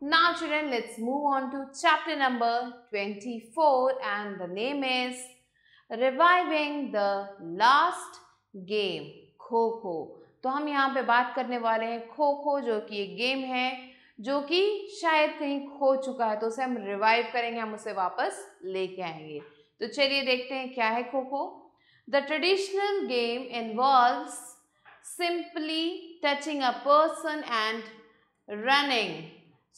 Now children, let's move on to chapter number 24 and the name is Reviving the Last Game, Kho तो हम यहाँ पे बात करने वाले हैं खो खो जो कि एक गेम है जो कि शायद कहीं खो चुका है तो उसे हम रिवाइव करेंगे हम उसे वापस लेके आएंगे तो चलिए देखते हैं क्या है kho kho the traditional game involves simply touching a person and running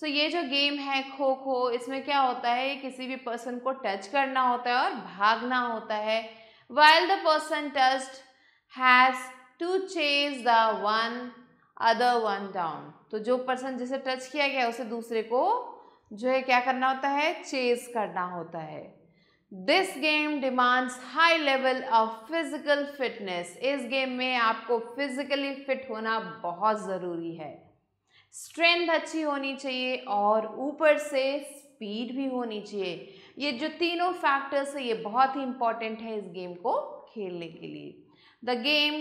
so so, ये जो गेम है खो खो इसमें क्या होता है किसी भी पर्सन को टच करना होता है और भागना होता है while the person touched has to chase the one other one down तो जो पर्सन जिसे टच किया गया उसे दूसरे को जो है क्या करना होता है चेज करना होता है this game demands high level of physical fitness इस गेम में आपको फिजिकली फिट होना बहुत ज़रूरी है स्ट्रेंथ अच्छी होनी चाहिए और ऊपर से स्पीड भी होनी चाहिए ये जो तीनों फैक्टर्स है ये बहुत ही इंपॉर्टेंट है इस गेम को खेलने के लिए the game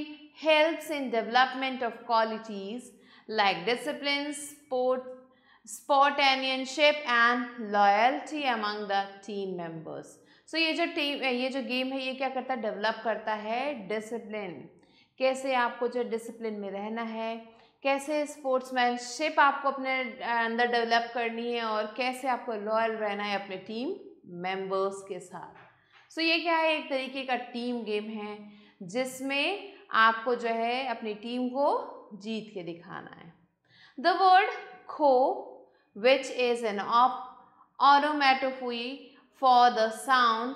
helps in development of qualities like discipline sport sportanianship and loyalty among the team members so ये जो टीम ये जो गेम है ये क्या करता है डेवलप करता है डिसिप्लिन कैसे आपको जो डिसिप्लिन में रहना है कैसे स्पोर्ट्समैनशिप आपको अपने अंदर डेवलप करनी है और कैसे आपको लॉयल रहना है अपने टीम मेंबर्स के साथ सो so, ये क्या है एक तरीके का टीम गेम है जिसमें आपको जो है अपनी टीम को जीत के दिखाना है the word kho which is an onomatopoeia for the sound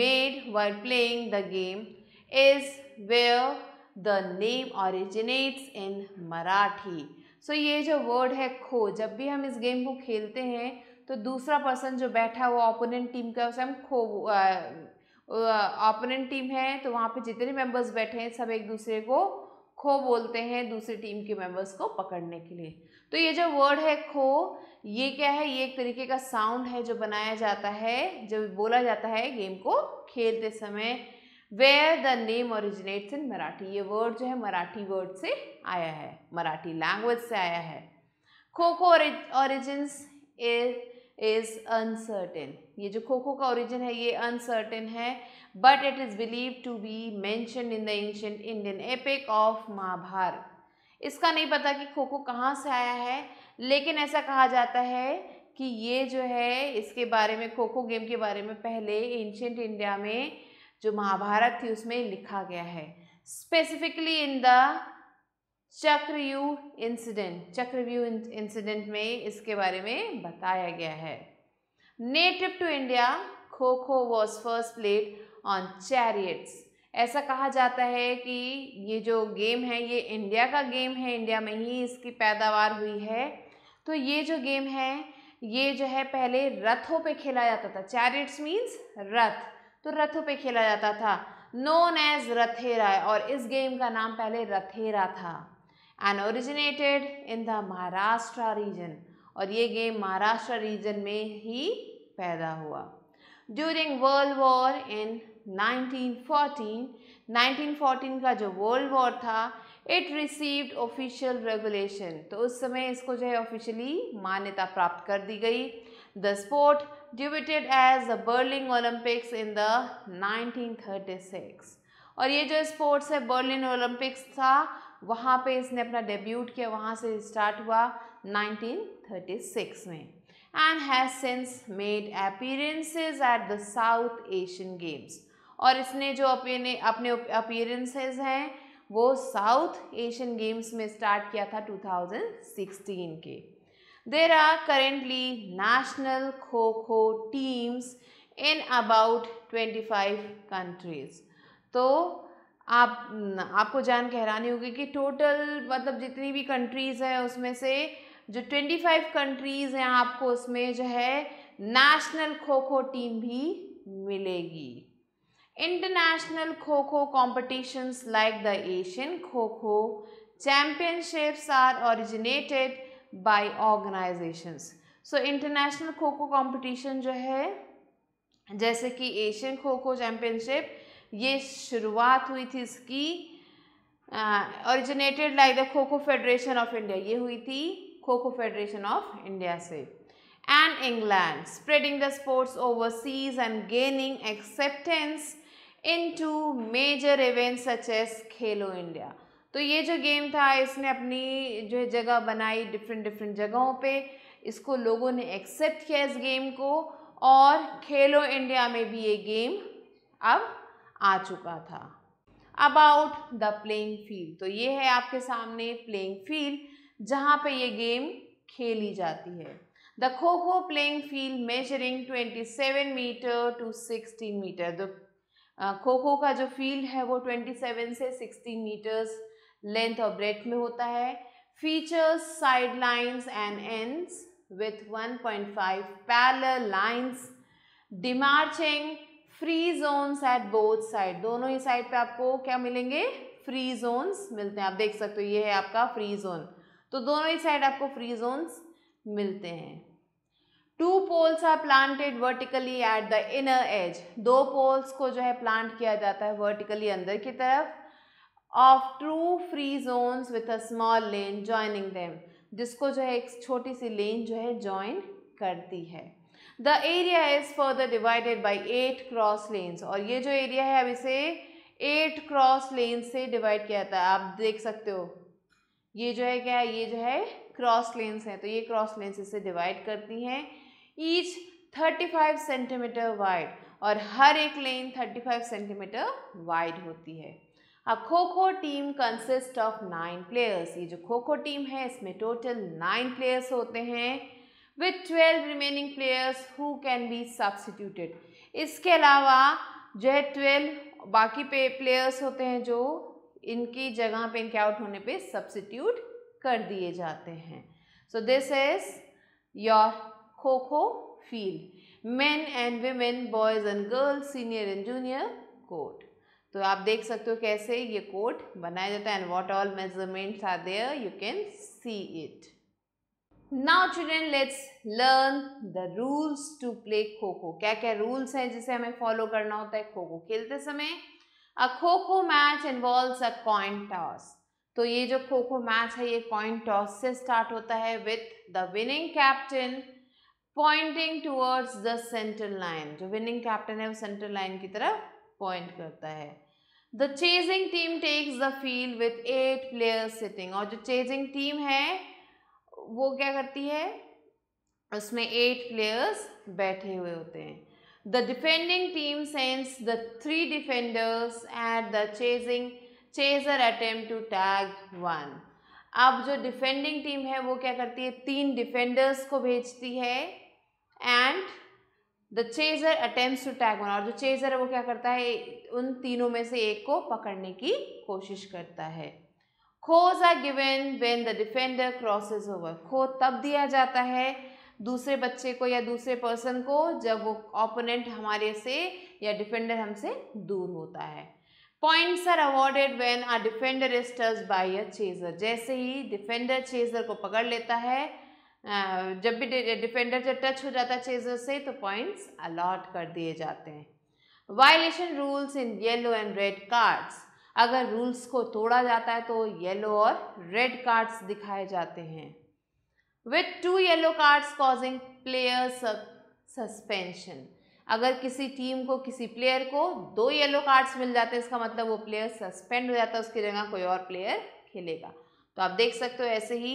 made while playing the game is where the name originates in Marathi so ये जो वर्ड है खो जब भी हम इस गेम को खेलते हैं तो दूसरा पर्सन जो बैठा है वो ओपोनेंट टीम का उसे हम खो ओपोनेंट टीम है तो वहाँ पे जितने मेंबर्स बैठे हैं सब एक दूसरे को खो बोलते हैं दूसरी टीम के मेंबर्स को पकड़ने के लिए तो ये जो वर्ड है खो ये क्या है ये एक तरीके का साउंड है जो बनाया जाता है जो बोला जाता है गेम को खेलते समय where the name originates in Marathi ये वर्ड जो है मराठी वर्ड से आया है मराठी लैंग्वेज से आया है खोखो ओरिजिन्स इज अनसर्टेन ये जो खोखो का ओरिजिन है ये अनसर्टेन है but it is believe to be mention in the ancient Indian epic of Mahabharata इसका नहीं पता कि खोखो कहाँ से आया है लेकिन ऐसा कहा जाता है कि ये जो है इसके बारे में खोखो गेम के बारे में पहले एंशंट इंडिया में जो महाभारत थी उसमें लिखा गया है specifically in the Chakravyuha incident Chakravyuha incident में इसके बारे में बताया गया है native to India kho kho was first played on chariots ऐसा कहा जाता है कि ये जो गेम है ये इंडिया का गेम है इंडिया में ही इसकी पैदावार हुई है तो ये जो गेम है ये जो है पहले रथों पे खेला जाता था चैरियट्स मीन्स रथ तो रथों पे खेला जाता था नोन एज रथेरा और इस गेम का नाम पहले रथेरा था and originated in the Maharashtra region और ये गेम महाराष्ट्र रीजन में ही पैदा हुआ ड्यूरिंग वर्ल्ड वॉर इन 1914 1914 का जो वर्ल्ड वॉर था इट रिसीव्ड ऑफिशियल रेगुलेशन तो उस समय इसको जो है ऑफिशियली मान्यता प्राप्त कर दी गई The sport debuted as the Berlin Olympics in the 1936. और ये जो स्पोर्ट्स है बर्लिन ओलंपिक्स था वहाँ पे इसने अपना डेब्यूट किया वहाँ से स्टार्ट हुआ 1936 में and has since made appearances at the South Asian games और इसने जो अपने अपने अपीयरेंसेज हैं वो साउथ एशियन गेम्स में स्टार्ट किया था 2016 के There are currently national Kho-Kho teams in about 25 countries. तो आप आपको जान के हैरानी होगी कि टोटल मतलब जितनी भी कंट्रीज़ हैं उसमें से जो 25 कंट्रीज़ हैं आपको उसमें जो है नेशनल खो खो टीम भी मिलेगी इंटरनेशनल खो खो competitions like the Asian kho kho championships are originated by organisations so international kho kho competition जो है जैसे कि एशियन खो खो चैम्पियनशिप ये शुरुआत हुई थी इसकी originated like the kho kho federation of India ये हुई थी kho kho federation of India से and England spreading the sports overseas and gaining acceptance to major events such as Khelo India तो ये जो गेम था इसने अपनी जो है जगह बनाई डिफरेंट डिफरेंट जगहों पे इसको लोगों ने एक्सेप्ट किया इस गेम को और खेलो इंडिया में भी ये गेम अब आ चुका था अबाउट द प्लेइंग फील्ड तो ये है आपके सामने प्लेइंग फील्ड जहाँ पे ये गेम खेली जाती है the kho kho playing field measuring 27 metre to 60 metre दो खो खो का जो फील्ड है वो 27 से 60 मीटर्स लेंथ और ब्रेथ में होता है features side lines and and with 1.5 parallel lines demarcating free zones at both side दोनों ही साइड पे आपको क्या मिलेंगे फ्री जोन्स मिलते हैं आप देख सकते हो ये है आपका फ्री जोन तो दोनों ही साइड आपको फ्री जोन्स मिलते हैं two poles are planted vertically at the inner edge दो पोल्स को जो है प्लांट किया जाता है वर्टिकली अंदर की तरफ of true free zones with a small lane joining them जिसको जो है एक छोटी सी लेन जो है जॉइन करती है the area is further divided by eight cross lanes और ये जो एरिया है अब इसे एट क्रॉस लेन से डिवाइड किया जाता है आप देख सकते हो ये जो है क्या है ये जो है क्रॉस लेंस हैं तो ये क्रॉस लेंस इसे डिवाइड करती हैं each thirty five centimetre wide और हर एक lane thirty five centimetre wide होती है अब kho kho team consist of nine players ये जो खो खो टीम है इसमें टोटल नाइन प्लेयर्स होते हैं with twelve remaining players who can be substituted इसके अलावा जो है ट्वेल्व बाकी पे प्लेयर्स होते हैं जो इनकी जगह पे इनके आउट होने पे सब्सिट्यूट कर दिए जाते हैं so this is your kho kho field men and women, boys and girls senior and junior court तो आप देख सकते हो कैसे ये कोट बनाया जाता है and what all measurement are there you can see it now children let's learn the rules to play kho kho क्या क्या रूल्स हैं जिसे हमें फॉलो करना होता है खो खो खेलते समय a kho kho match involve a coin toss तो ये जो खो खो मैच है ये कॉइन टॉस से स्टार्ट होता है with the winning captain pointing towards the central line जो विनिंग कैप्टन है वो सेंट्रल लाइन की तरफ पॉइंट करता है the chasing team takes the field with eight players sitting और जो चेजिंग टीम है वो क्या करती है उसमें एट प्लेयर्स बैठे हुए होते हैं the defending team sends the three defenders at the chasing chaser attempt to tag one अब जो डिफेंडिंग टीम है वो क्या करती है तीन डिफेंडर्स को भेजती है and the chaser attempt to tag one और जो चेजर है वो क्या करता है उन तीनों में से एक को पकड़ने की कोशिश करता है खोज are given when the defender crosses over kho तब दिया जाता है दूसरे बच्चे को या दूसरे पर्सन को जब वो ओपोनेंट हमारे से या डिफेंडर हमसे दूर होता है points are awarded when are defender is touch by a chaser जैसे ही डिफेंडर चेजर को पकड़ लेता है जब भी डिफेंडर जब टच हो जाता है चेजर से तो पॉइंट्स अलॉट कर दिए जाते हैं violation rules in yellow and red cards अगर रूल्स को तोड़ा जाता है तो येलो और रेड कार्ड्स दिखाए जाते हैं with two yellow cards causing players suspension अगर किसी टीम को किसी प्लेयर को दो येलो कार्ड्स मिल जाते हैं इसका मतलब वो प्लेयर सस्पेंड हो जाता है उसकी जगह कोई और प्लेयर खेलेगा तो आप देख सकते हो ऐसे ही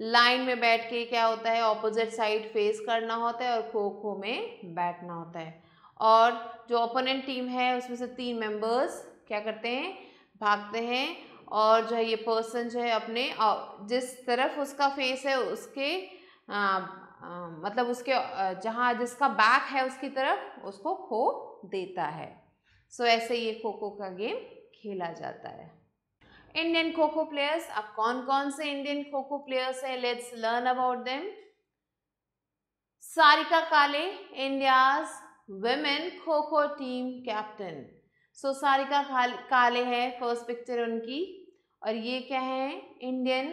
लाइन में बैठ के क्या होता है ऑपोजिट साइड फेस करना होता है और खो खो में बैठना होता है और जो ओपोनेंट टीम है उसमें से तीन मेंबर्स क्या करते हैं भागते हैं और जो है ये पर्सन जो है अपने जिस तरफ उसका फेस है उसके आ, आ, मतलब उसके जहाँ जिसका बैक है उसकी तरफ उसको खो देता है सो so, ऐसे ये खो खो का गेम खेला जाता है इंडियन खो खो प्लेयर्स अब कौन कौन से इंडियन खो खो प्लेयर्स हैं let's learn about them Sarika Kale India women खो खो टीम कैप्टन सो सारिका काले है फर्स्ट पिक्चर उनकी और ये क्या है इंडियन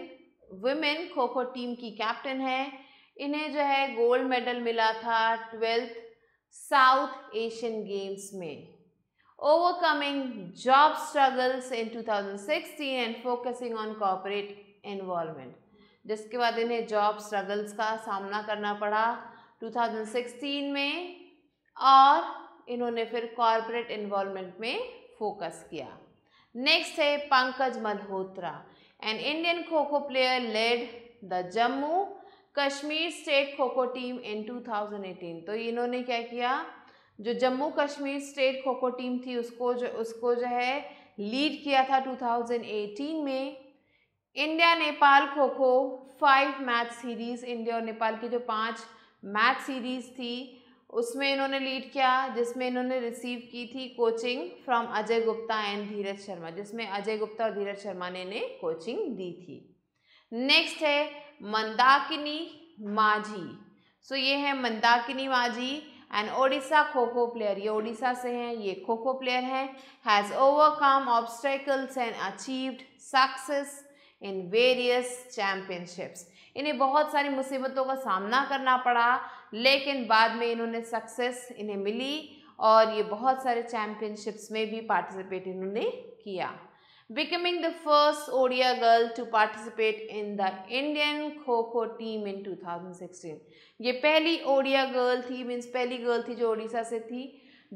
वुमेन खो खो टीम की कैप्टन है इन्हें जो है गोल्ड मेडल मिला था ट्वेल्थ साउथ एशियन गेम्स में overcoming job struggles in 2016 and focusing on corporate involvement. जिसके बाद इन्हें जॉब स्ट्रगल्स का सामना करना पड़ा 2016 में और इन्होंने फिर कॉरपोरेट इन्वॉलमेंट में फोकस किया नेक्स्ट है Pankaj Malhotra an Indian kho kho player led the Jammu Kashmir state kho kho team इन 2018 तो इन्होंने क्या किया जो जम्मू कश्मीर स्टेट खो खो टीम थी उसको जो उसको जो है लीड किया था 2018 में इंडिया नेपाल खो खो फाइव मैच सीरीज़ इंडिया और नेपाल की जो पांच मैच सीरीज़ थी उसमें इन्होंने लीड किया जिसमें इन्होंने रिसीव की थी coaching from Ajay Gupta and Dheeraj Sharma जिसमें अजय गुप्ता और धीरज शर्मा ने इन्हें कोचिंग दी थी नेक्स्ट है मंदाकिनी माझी सो so, ये है मंदाकिनी माझी एंड ओडिशा खो खो प्लेयर ये ओडिशा से हैं ये खो खो प्लेयर हैं has overcome obstacles and achieved success in various championships इन्हें बहुत सारी मुसीबतों का सामना करना पड़ा लेकिन बाद में इन्होंने सक्सेस इन्हें मिली और ये बहुत सारे चैम्पियनशिप्स में भी पार्टिसिपेट इन्होंने किया becoming the first ODI girl to participate in the Indian kho-kho team in 2016. ये पहली ODI girl थी मीन्स पहली girl थी जो उड़ीसा से थी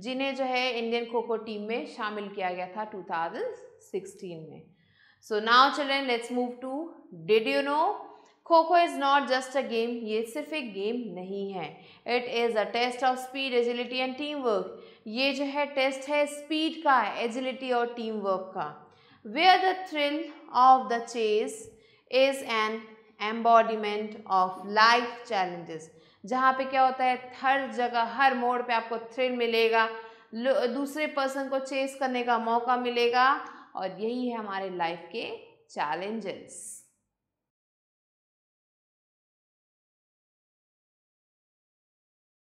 जिन्हें जो है इंडियन खो-खो टीम में शामिल किया गया था 2016 में so now children let's move to did you know kho kho is not just a game ये सिर्फ एक गेम नहीं है it is a test of speed agility and team work ये जो है टेस्ट है स्पीड का एजिलिटी और टीम वर्क का where the thrill of the chase is an embodiment of life challenges जहाँ पे क्या होता है हर जगह हर मोड़ पे आपको थ्रिल मिलेगा दूसरे पर्सन को चेस करने का मौका मिलेगा और यही है हमारे लाइफ के चैलेंजेस